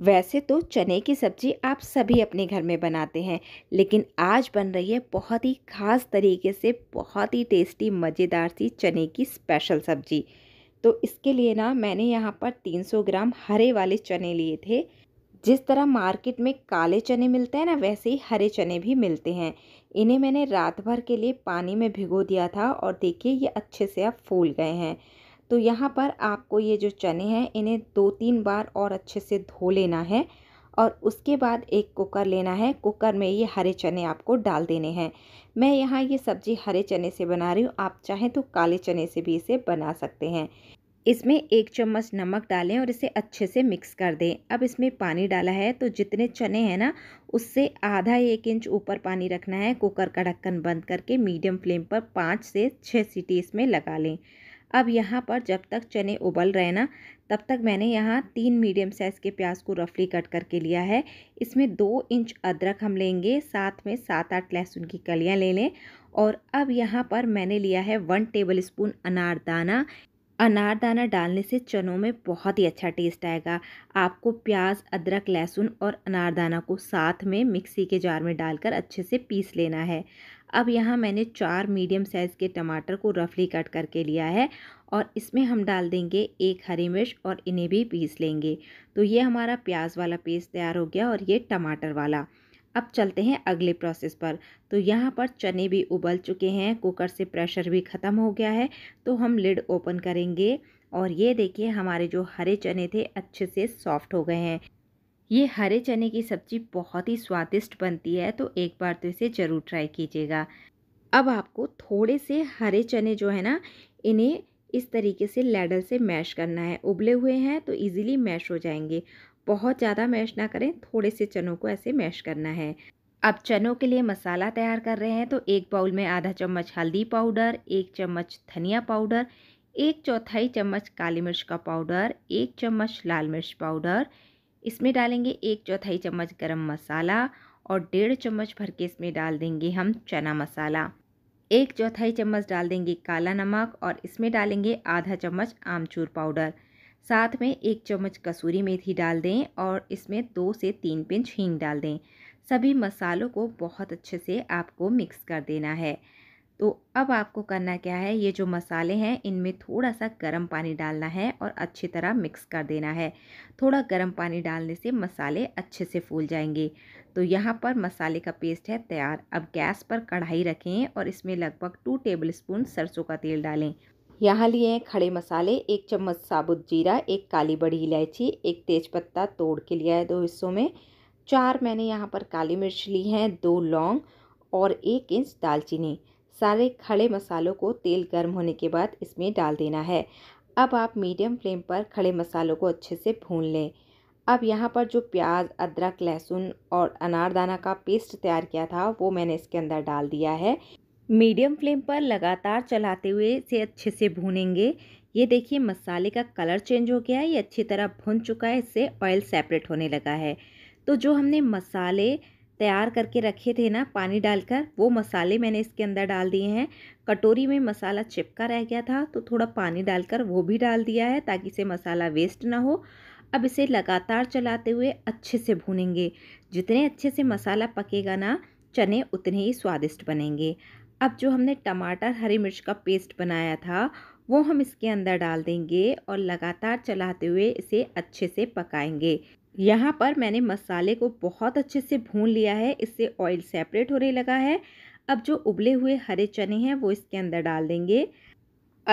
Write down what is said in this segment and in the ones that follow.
वैसे तो चने की सब्ज़ी आप सभी अपने घर में बनाते हैं लेकिन आज बन रही है बहुत ही ख़ास तरीके से बहुत ही टेस्टी मज़ेदार सी चने की स्पेशल सब्ज़ी तो इसके लिए ना मैंने यहाँ पर 300 ग्राम हरे वाले चने लिए थे जिस तरह मार्केट में काले चने मिलते हैं ना वैसे ही हरे चने भी मिलते हैं इन्हें मैंने रात भर के लिए पानी में भिगो दिया था और देखिए ये अच्छे से अब फूल गए हैं तो यहाँ पर आपको ये जो चने हैं इन्हें दो तीन बार और अच्छे से धो लेना है और उसके बाद एक कुकर लेना है कुकर में ये हरे चने आपको डाल देने हैं मैं यहाँ ये सब्ज़ी हरे चने से बना रही हूँ आप चाहें तो काले चने से भी इसे बना सकते हैं इसमें एक चम्मच नमक डालें और इसे अच्छे से मिक्स कर दें अब इसमें पानी डाला है तो जितने चने हैं ना उससे आधा एक इंच ऊपर पानी रखना है कुकर का ढक्कन बंद करके मीडियम फ्लेम पर पाँच से छः सीटी इसमें लगा लें अब यहाँ पर जब तक चने उबल रहे ना तब तक मैंने यहाँ तीन मीडियम साइज़ के प्याज को रफली कट करके लिया है इसमें दो इंच अदरक हम लेंगे साथ में सात आठ लहसुन की कलियाँ ले लें और अब यहाँ पर मैंने लिया है वन टेबल स्पून अनारदाना अनारदाना डालने से चनों में बहुत ही अच्छा टेस्ट आएगा आपको प्याज अदरक लहसुन और अनारदाना को साथ में मिक्सी के जार में डालकर अच्छे से पीस लेना है अब यहाँ मैंने चार मीडियम साइज़ के टमाटर को रफली कट करके लिया है और इसमें हम डाल देंगे एक हरी मिर्च और इन्हें भी पीस लेंगे तो ये हमारा प्याज वाला पेस्ट तैयार हो गया और ये टमाटर वाला अब चलते हैं अगले प्रोसेस पर तो यहाँ पर चने भी उबल चुके हैं कुकर से प्रेशर भी ख़त्म हो गया है तो हम लिड ओपन करेंगे और ये देखिए हमारे जो हरे चने थे अच्छे से सॉफ्ट हो गए हैं ये हरे चने की सब्ज़ी बहुत ही स्वादिष्ट बनती है तो एक बार तो इसे ज़रूर ट्राई कीजिएगा अब आपको थोड़े से हरे चने जो है ना इन्हें इस तरीके से लैडल से मैश करना है उबले हुए हैं तो इजीली मैश हो जाएंगे बहुत ज़्यादा मैश ना करें थोड़े से चनों को ऐसे मैश करना है अब चनों के लिए मसाला तैयार कर रहे हैं तो एक बाउल में आधा चम्मच हल्दी पाउडर एक चम्मच धनिया पाउडर एक चौथाई चम्मच काली मिर्च का पाउडर एक चम्मच लाल मिर्च पाउडर इसमें डालेंगे एक चौथाई चम्मच गरम मसाला और डेढ़ चम्मच भर के इसमें डाल देंगे हम चना मसाला एक चौथाई चम्मच डाल देंगे काला नमक और इसमें डालेंगे आधा चम्मच आमचूर पाउडर साथ में एक चम्मच कसूरी मेथी डाल दें और इसमें दो से तीन पिंच हींग डाल दें सभी मसालों को बहुत अच्छे से आपको मिक्स कर देना है तो अब आपको करना क्या है ये जो मसाले हैं इनमें थोड़ा सा गर्म पानी डालना है और अच्छी तरह मिक्स कर देना है थोड़ा गर्म पानी डालने से मसाले अच्छे से फूल जाएंगे तो यहाँ पर मसाले का पेस्ट है तैयार अब गैस पर कढ़ाई रखें और इसमें लगभग टू टेबल स्पून सरसों का तेल डालें यहाँ लिए हैं खड़े मसाले एक चम्मच साबुत जीरा एक काली बड़ी इलायची एक तेज़पत्ता तोड़ के लिया है दो हिस्सों में चार मैंने यहाँ पर काली मिर्च ली हैं दो लौंग और एक इंच दालचीनी सारे खड़े मसालों को तेल गर्म होने के बाद इसमें डाल देना है अब आप मीडियम फ्लेम पर खड़े मसालों को अच्छे से भून लें अब यहाँ पर जो प्याज अदरक लहसुन और अनारदाना का पेस्ट तैयार किया था वो मैंने इसके अंदर डाल दिया है मीडियम फ्लेम पर लगातार चलाते हुए इसे अच्छे से भूनेंगे ये देखिए मसाले का कलर चेंज हो गया है ये अच्छी तरह भुन चुका है इससे ऑयल सेपरेट होने लगा है तो जो हमने मसाले तैयार करके रखे थे ना पानी डालकर वो मसाले मैंने इसके अंदर डाल दिए हैं कटोरी में मसाला चिपका रह गया था तो थोड़ा पानी डालकर वो भी डाल दिया है ताकि इसे मसाला वेस्ट ना हो अब इसे लगातार चलाते हुए अच्छे से भूनेंगे जितने अच्छे से मसाला पकेगा ना चने उतने ही स्वादिष्ट बनेंगे अब जो हमने टमाटर हरी मिर्च का पेस्ट बनाया था वो हम इसके अंदर डाल देंगे और लगातार चलाते हुए इसे अच्छे से पकाएंगे यहाँ पर मैंने मसाले को बहुत अच्छे से भून लिया है इससे ऑयल सेपरेट होने लगा है अब जो उबले हुए हरे चने हैं वो इसके अंदर डाल देंगे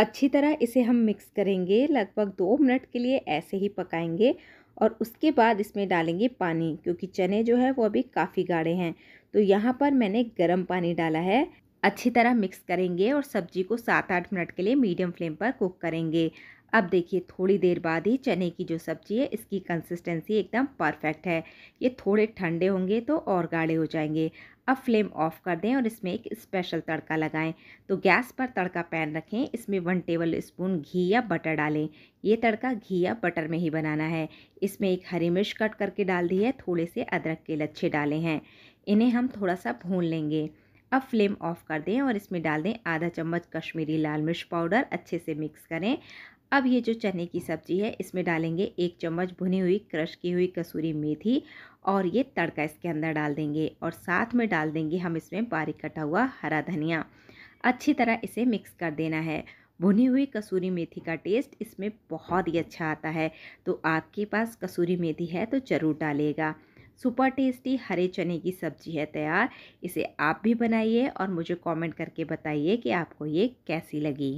अच्छी तरह इसे हम मिक्स करेंगे लगभग दो मिनट के लिए ऐसे ही पकाएंगे और उसके बाद इसमें डालेंगे पानी क्योंकि चने जो है वो अभी काफ़ी गाढ़े हैं तो यहाँ पर मैंने गर्म पानी डाला है अच्छी तरह मिक्स करेंगे और सब्जी को सात आठ मिनट के लिए मीडियम फ्लेम पर कुक करेंगे अब देखिए थोड़ी देर बाद ही चने की जो सब्ज़ी है इसकी कंसिस्टेंसी एकदम परफेक्ट है ये थोड़े ठंडे होंगे तो और गाढ़े हो जाएंगे अब फ्लेम ऑफ़ कर दें और इसमें एक स्पेशल तड़का लगाएं तो गैस पर तड़का पैन रखें इसमें वन टेबल स्पून घी या बटर डालें ये तड़का घी या बटर में ही बनाना है इसमें एक हरी मिर्च कट करके डाल दी है थोड़े से अदरक के लच्छे डाले हैं इन्हें हम थोड़ा सा भून लेंगे अब फ्लेम ऑफ कर दें और इसमें डाल दें आधा चम्मच कश्मीरी लाल मिर्च पाउडर अच्छे से मिक्स करें अब ये जो चने की सब्ज़ी है इसमें डालेंगे एक चम्मच भुनी हुई क्रश की हुई कसूरी मेथी और ये तड़का इसके अंदर डाल देंगे और साथ में डाल देंगे हम इसमें बारीक कटा हुआ हरा धनिया अच्छी तरह इसे मिक्स कर देना है भुनी हुई कसूरी मेथी का टेस्ट इसमें बहुत ही अच्छा आता है तो आपके पास कसूरी मेथी है तो ज़रूर डालेगा सुपर टेस्टी हरे चने की सब्जी है तैयार इसे आप भी बनाइए और मुझे कमेंट करके बताइए कि आपको ये कैसी लगी